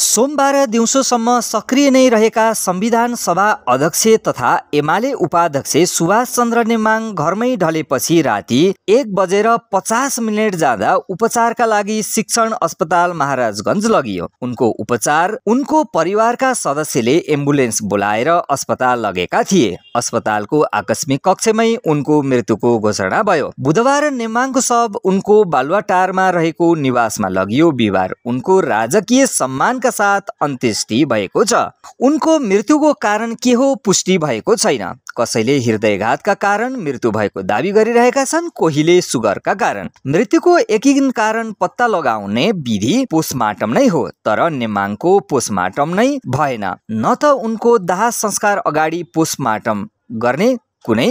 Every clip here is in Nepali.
सोमबार दिउँसोसम्म सक्रिय नै रहेका संविधान सभा अध्यक्ष तथा एमाले उपाध्यक्ष सुभाष चन्द्र नेमाङ घरमै ढलेपछि राति एक बजेर पचास मिनट जाँदा उपचारका लागि शिक्षण अस्पताल महाराजगञ्ज लगियो उनको उपचार उनको परिवारका सदस्यले एम्बुलेन्स बोलाएर अस्पताल लगेका थिए अस्पतालको आकस्मिक कक्षमै उनको मृत्युको घोषणा भयो बुधबार नेमाङको शव उनको बालुवाटारमा रहेको निवासमा लगियो बिहिबार उनको राजकीय सम्मानका मृत्युका साथ अन्त्येष्टि भएको छ उनको मृत्युको कारण के हो पुष्टि भएको छैन कसैले हृदयघातका कारण मृत्यु भएको दावी गरिरहेका छन् कोहीले सुगरका कारण मृत्युको एकीकरण कारण पत्ता लगाउने विधि पोस्टमार्टम नै हो तर नेमाङको पोस्टमार्टम नै भएन न त उनको दाह संस्कार अगाडि पोस्टमार्टम गर्ने कुनै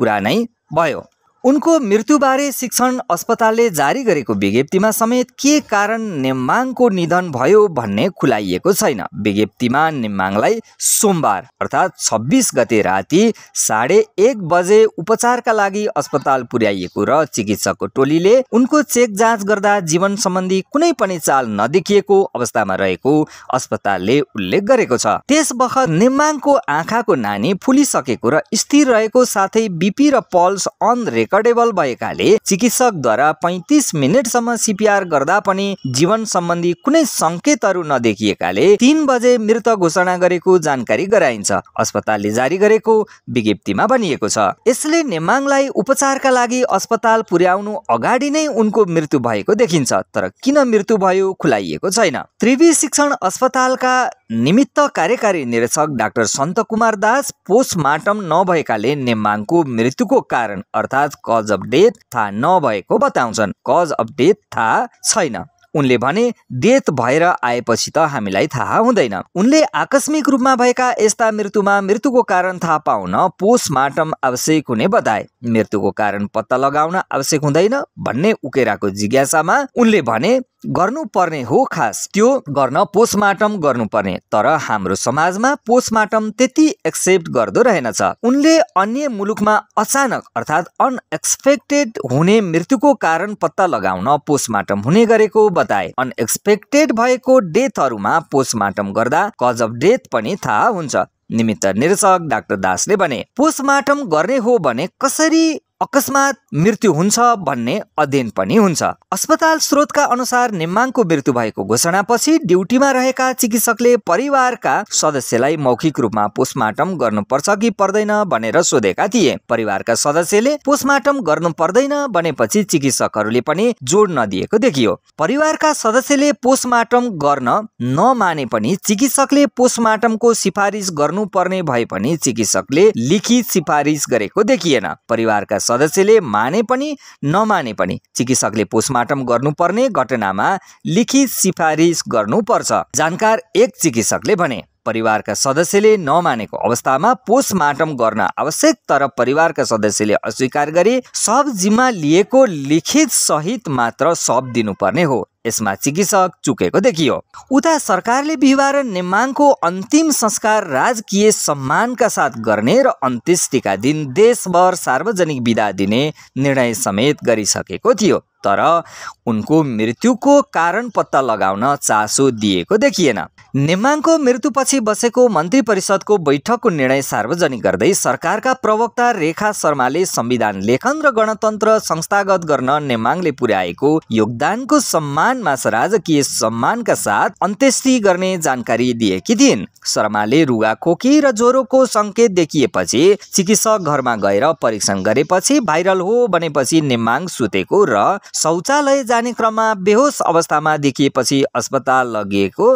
कुरा नै भयो उनको मृत्युबारे शिक्षण अस्पतालले जारी गरेको विज्ञप्तिमा समेत के कारण निम्बाङको निधन भयो भन्ने खुलाइएको छैन विज्ञप्तिमा निम्बाङलाई सोमबार अर्थात् छब्बिस गते राति साढे एक बजे उपचारका लागि अस्पताल पुर्याइएको र चिकित्सकको टोलीले उनको चेक जाँच गर्दा जीवन सम्बन्धी कुनै पनि चाल नदेखिएको अवस्थामा रहेको अस्पतालले उल्लेख गरेको छ त्यस बखत निम्माङको आँखाको नानी फुलिसकेको र स्थिर रहेको साथै बिपी र पल्स अन रेकर्डेबल भएकाले चिकित्सकद्वारा पैतिस मिनटसम्म सिपिआर गर्दा पनि जीवन सम्बन्धी कुनै सङ्केतहरू नदेखिएकाले तीन बजे मृत घोषणा गरेको जानकारी गराइन्छ अस्पतालले जारी गरेको विज्ञप्तिमा भनिएको छ यसले नेमाङलाई उपचारका लागि अस्पताल पुर्याउनु अगाडि नै उनको मृत्यु भएको देखिन्छ तर किन मृत्यु भयो खुलाइएको छैन त्रिवी शिक्षण अस्पतालका निमित्त कार्यकारी निर्देशक डाक्टर सन्त कुमार दास पोस्टमार्टम नभएकाले नेमाङको मृत्युको कारण अर्थात् कज अपडेट थाहा नभएको बताउँछन् कज अपडेट थाहा छैन उनले भने डेथ भएर आएपछि त हामीलाई थाहा हुँदैन उनले आकस्मिक रूपमा भएका यस्ता मृत्युमा मृत्युको कारण थाहा पाउन पोस्टमार्टम आवश्यक हुने बताए मृत्युको कारण पत्ता लगाउन आवश्यक हुँदैन भन्ने उकेराको जिज्ञासामा उनले भने गर्नुपर्ने हो खास त्यो गर्न पोस्टमार्टम गर्नुपर्ने तर हाम्रो समाजमा पोस्टमार्टम त्यति एक्सेप्ट गर्दो रहेनछ उनले अन्य मुलुकमा अचानक अर्थात् अनएक्सपेक्टेड हुने मृत्युको कारण पत्ता लगाउन पोस्टमार्टम हुने गरेको बताए अनएक्सपेक्टेड भएको डेथहरूमा पोस्टमार्टम गर्दा कज अफ डेथ पनि थाहा हुन्छ निमित्त निर्देशक डाक्टर दासले भने पोस्टमार्टम गर्ने हो भने कसरी अकस्मात मृत्यु हुन्छ भन्ने अध्ययन पनि हुन्छ अस्पताल स्रोतका अनुसार निम्माङको मृत्यु भएको घोषणापछि ड्युटीमा रहेका चिकित्सकले परिवारका सदस्यलाई मौखिक रूपमा पोस्टमार्टम गर्नुपर्छ कि पर्दैन भनेर सोधेका थिए परिवारका सदस्यले पोस्टमार्टम गर्नु पर्दैन भनेपछि चिकित्सकहरूले पनि जोड नदिएको देखियो परिवारका सदस्यले पोस्टमार्टम गर्न नमाने पनि चिकित्सकले पोस्टमार्टमको सिफारिस गर्नुपर्ने भए पनि चिकित्सकले लिखित सिफारिस गरेको देखिएन परिवारका सदस्यले माने पनि नमाने पनि चिकित्सकले पोस्टमार्टम गर्नुपर्ने घटनामा लिखित सिफारिस गर्नुपर्छ जानकार एक चिकित्सकले भने परिवारका सदस्यले नमानेको अवस्थामा पोस्टमार्टम गर्न आवश्यक तर परिवारका सदस्यले अस्वीकार गरे सब जिम्मा लिएको लिखित सहित मात्र सब दिनुपर्ने हो यसमा चिकित्सक चुकेको देखियो उता सरकारले बिहिबार नेमाङको अन्तिम संस्कार राजकीय सम्मानका साथ गर्ने र अन्त्येष्टिका दिन देशभर सार्वजनिक विदा दिने निर्णय समेत गरिसकेको थियो तर उनको मृत्युको कारण पत्ता लगाउन चासो दिएको देखिएन नेमाङको मृत्युपछि बसेको मन्त्री परिषदको बैठकको निर्णय सार्वजनिक गर्दै सरकारका प्रवक्ता रेखा शर्माले संविधान लेखन र गणतन्त्र संस्थागत गर्न नेमाङले पुर्याएको योगदानको सम्मान विमानमास राजकीय सम्मानका साथ अन्त्येष्टि गर्ने जानकारी दिएकी थिइन् शर्माले रुगा खोकी र ज्वरोको सङ्केत देखिएपछि चिकित्सक घरमा गएर परीक्षण गरेपछि भाइरल हो भनेपछि नेमाङ सुतेको र शौचालय जाने क्रममा बेहोस अवस्थामा देखिएपछि अस्पताल लगिएको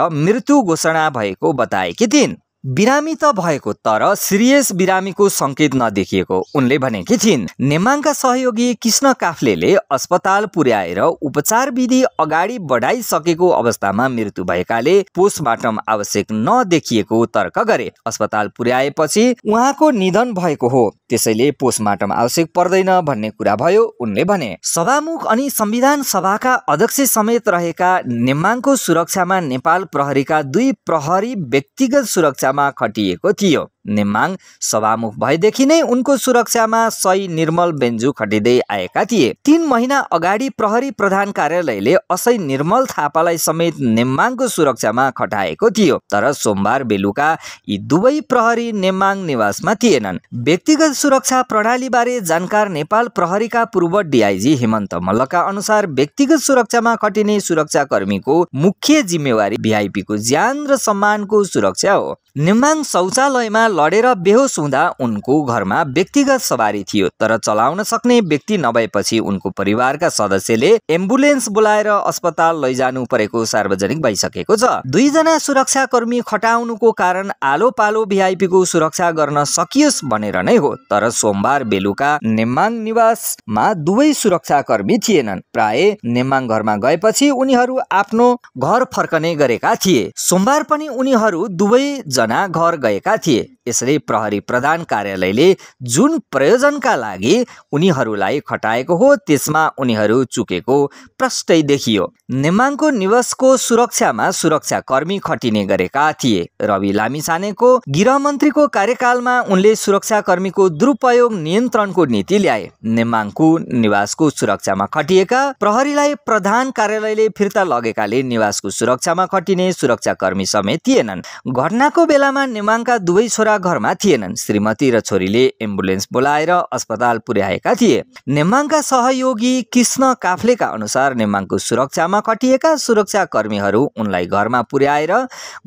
र मृत्यु घोषणा भएको बताएकी थिइन् बिरामी त भएको तर सिरियस बिरामीको सङ्केत नदेखिएको उनले भनेकी थिइन् नेमाङका सहयोगी कृष्ण काफ्ले अस्पताल पुर्याएर उपचार विधि अगाडि बढाइसकेको अवस्थामा मृत्यु भएकाले पोस्टमार्टम आवश्यक नदेखिएको तर्क गरे अस्पताल पुर्याएपछि उहाँको निधन भएको हो त्यसैले पोस्टमार्टम आवश्यक पर्दैन भन्ने कुरा भयो उनले भने सभामुख अनि संविधान सभाका अध्यक्ष समेत रहेका नेमाङको सुरक्षामा नेपाल प्रहरीका दुई प्रहरी व्यक्तिगत सुरक्षा मा खटिएको थियो नेमाङ सभामुख भएदेखि नै उनको सुरक्षामा सही निर्मल बेन्जु खटिँदै आएका थिए तीन महिना अगाडि प्रहरी प्रधान कार्यालयले असै निर्मल थापालाई समेत नेमाङको सुरक्षामा खटाएको थियो तर सोमबार बेलुका यी दुवै प्रहरी नेमाङ निवासमा थिएनन् व्यक्तिगत सुरक्षा प्रणाली बारे जानकार नेपाल प्रहरीका पूर्व डिआइजी हेमन्त मल्लका अनुसार व्यक्तिगत सुरक्षामा खटिने सुरक्षाकर्मीको मुख्य जिम्मेवारी भिआइपीको ज्यान र सम्मानको सुरक्षा हो नेमाङ शौचालयमा लडेर बेहोस हुँदा उनको घरमा व्यक्तिगत सवारी थियो तर चलाउन सक्ने व्यक्ति नभएपछि उनको परिवारका सदस्यले एम्बुलेन्स बोलाएर अस्पताल लैजानु परेको सार्वजनिक भइसकेको छ दुईजना सुरक्षाकर्मी खटाउनुको कारण आलो पालो भिआइपीको सुरक्षा गर्न सकियोस् भनेर नै हो तर सोमबार बेलुका नेमाङ निवासमा दुवै सुरक्षा कर्मी थिएनन् प्राय नेमाङ घरमा गएपछि उनीहरू आफ्नो घर फर्कने गरेका थिए सोमबार पनि उनीहरू दुवै जना घर गएका थिए यसरी प्रहरी प्रधान कार्यालयले जुन प्रयोजनका लागि उनीहरूलाई खटाएको हो त्यसमा उनीहरू चुकेको प्रष्टै देखियो नेमाङको निवासको सुरक्षामा सुरक्षाकर्मी खटिने गरेका थिए रवि लामिछानेको गृहमन्त्रीको कार्यकालमा उनले सुरक्षाकर्मीको दुरुपयोग नियन्त्रणको नीति ल्याए नेमाङको निवासको सुरक्षामा खटिएका प्रहरीलाई प्रधान कार्यालयले फिर्ता लगेकाले निवासको सुरक्षामा खटिने सुरक्षाकर्मी समेत थिएनन् घटनाको बेलामा नेमाङका दुवै छोरा छोरा घरमा थिएनन् श्रीमती र छोरीले एम्बुलेन्स बोलाएर अस्पताल पुर्याएका थिए नेमाङका सहयोगी कृष्ण काफ्लेका अनुसार नेमाङको सुरक्षामा खटिएका सुरक्षा कर्मीहरू उनलाई घरमा पुर्याएर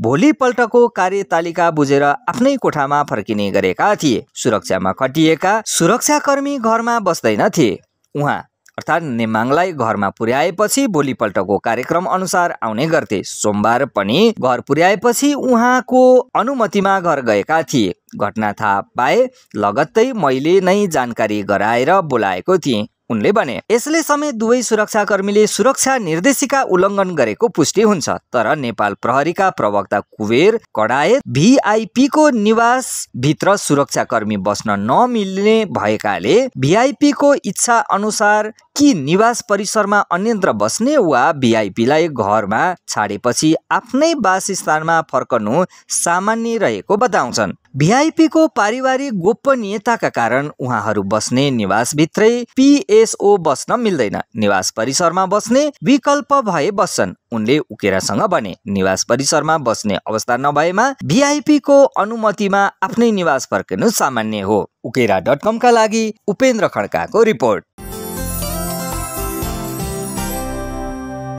भोलिपल्टको कार्यतालिका बुझेर आफ्नै कोठामा फर्किने गरेका थिए सुरक्षामा खटिएका सुरक्षाकर्मी घरमा बस्दैन थिए उहाँ अर्थात् नेमाङलाई घरमा पुर्याएपछि भोलिपल्टको कार्यक्रम अनुसार आउने गर्थे सोमबार पनि घर पुर्याएपछि उहाँको अनुमतिमा घर गएका थिए घटना थाहा पाए लगत्तै मैले नै जानकारी गराएर बोलाएको थिएँ उनले भने यसले समेत दुवै सुरक्षाकर्मीले सुरक्षा निर्देशिका उल्लङ्घन गरेको पुष्टि हुन्छ तर नेपाल प्रहरीका प्रवक्ता कुबेर कडायत भिआइपीको भित्र सुरक्षाकर्मी बस्न नमिल्ने भएकाले भिआइपीको इच्छा अनुसार कि निवास परिसरमा अन्यन्त्र बस्ने वा भिआइपीलाई घरमा छाडेपछि आफ्नै वासस्थानमा फर्कनु सामान्य रहेको बताउँछन् भिआइपीको पारिवारिक गोपनीयताका कारण उहाँहरू बस्ने निवासभित्रै पिए एसओ बस्न मिल्दैन निवास परिसरमा बस्ने विकल्प भए बस्छन् उनले उकेरासँग भने निवास परिसरमा बस्ने अवस्था नभएमा को अनुमतिमा आफ्नै निवास फर्किनु सामान्य हो उकेरा डट कमका लागि उपेन्द्र खड्काको रिपोर्ट